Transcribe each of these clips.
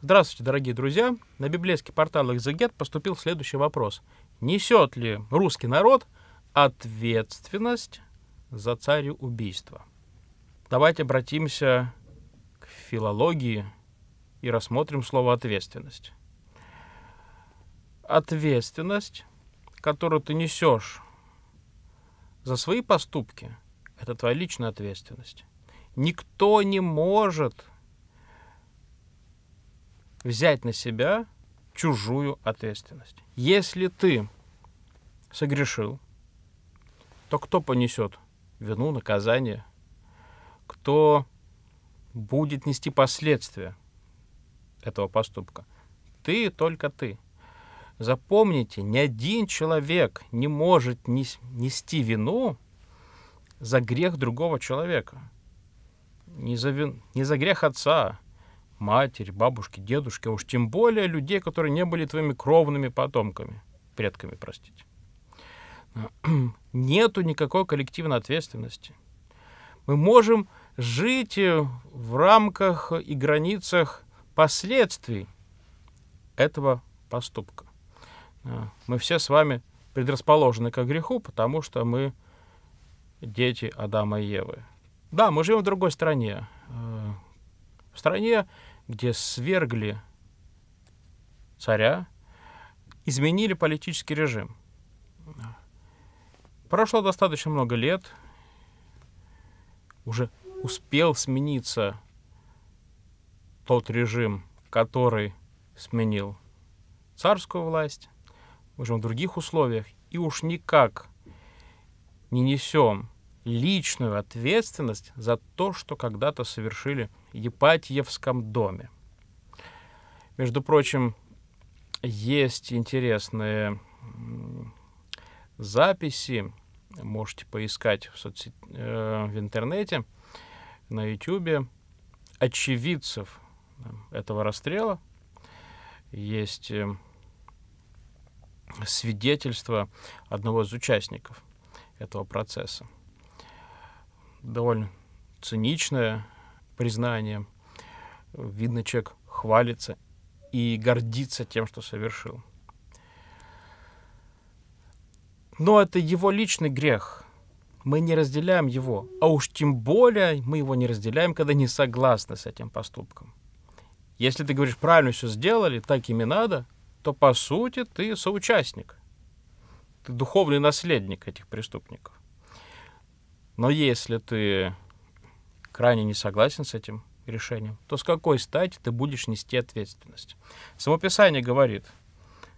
Здравствуйте, дорогие друзья! На библейский портал «Экзегет» поступил следующий вопрос. Несет ли русский народ ответственность за царю убийства? Давайте обратимся к филологии и рассмотрим слово «ответственность». Ответственность, которую ты несешь за свои поступки, это твоя личная ответственность. Никто не может взять на себя чужую ответственность. Если ты согрешил, то кто понесет вину, наказание? Кто будет нести последствия этого поступка? Ты, только ты. Запомните, ни один человек не может нести вину за грех другого человека. Не за, вин... не за грех отца, матери, бабушки, дедушки, а уж тем более людей, которые не были твоими кровными потомками, предками, простите. Нету никакой коллективной ответственности. Мы можем жить э, в рамках и границах последствий этого поступка. Э, мы все с вами предрасположены к греху, потому что мы дети Адама и Евы. Да, мы живем в другой стране. Э, в стране, где свергли царя, изменили политический режим. Прошло достаточно много лет, уже успел смениться тот режим, который сменил царскую власть, уже в других условиях, и уж никак не несем личную ответственность за то, что когда-то совершили в Епатьевском доме. Между прочим, есть интересные записи, можете поискать в, соцсет... Э, в интернете, на YouTube, очевидцев э, этого расстрела. Есть э, свидетельство одного из участников этого процесса довольно циничное признание. Видно, человек хвалится и гордится тем, что совершил. Но это его личный грех. Мы не разделяем его. А уж тем более мы его не разделяем, когда не согласны с этим поступком. Если ты говоришь, правильно все сделали, так им и надо, то по сути ты соучастник. Ты духовный наследник этих преступников. Но если ты крайне не согласен с этим решением, то с какой стати ты будешь нести ответственность? Само Писание говорит,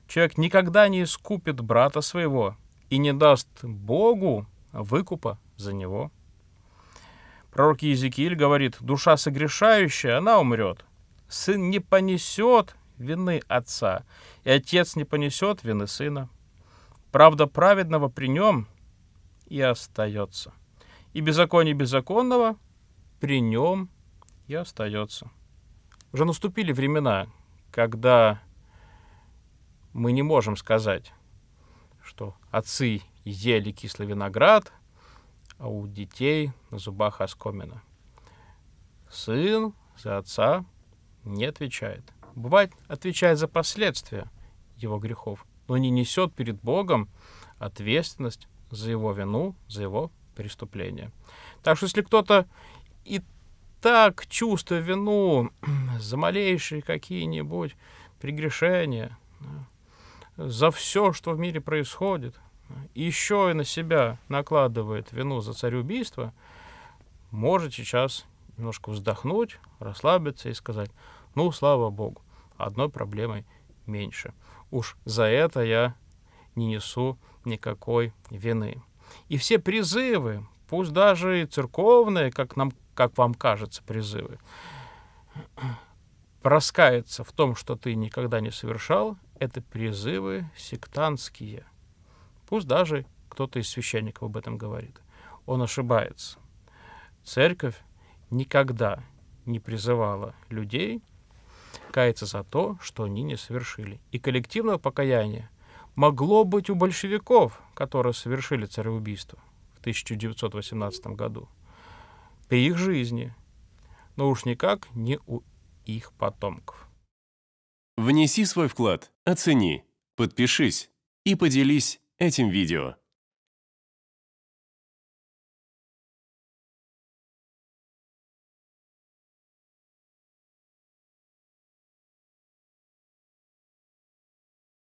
человек никогда не искупит брата своего и не даст Богу выкупа за него. Пророк Иезекииль говорит, душа согрешающая, она умрет. Сын не понесет вины отца, и отец не понесет вины сына. Правда праведного при нем и остается и беззаконие беззаконного при нем и остается. Уже наступили времена, когда мы не можем сказать, что отцы ели кислый виноград, а у детей на зубах оскомина. Сын за отца не отвечает. Бывает, отвечает за последствия его грехов, но не несет перед Богом ответственность за его вину, за его преступления. Так что если кто-то и так, чувство вину за малейшие какие-нибудь прегрешения, за все, что в мире происходит, еще и на себя накладывает вину за цареубийство, может сейчас немножко вздохнуть, расслабиться и сказать, ну, слава богу, одной проблемой меньше. Уж за это я не несу никакой вины. И все призывы, пусть даже и церковные, как, нам, как вам кажется, призывы, раскаяться в том, что ты никогда не совершал, это призывы сектантские. Пусть даже кто-то из священников об этом говорит. Он ошибается. Церковь никогда не призывала людей каяться за то, что они не совершили. И коллективного покаяния – могло быть у большевиков, которые совершили цареубийство в 1918 году, при их жизни, но уж никак не у их потомков. Внеси свой вклад, оцени, подпишись и поделись этим видео.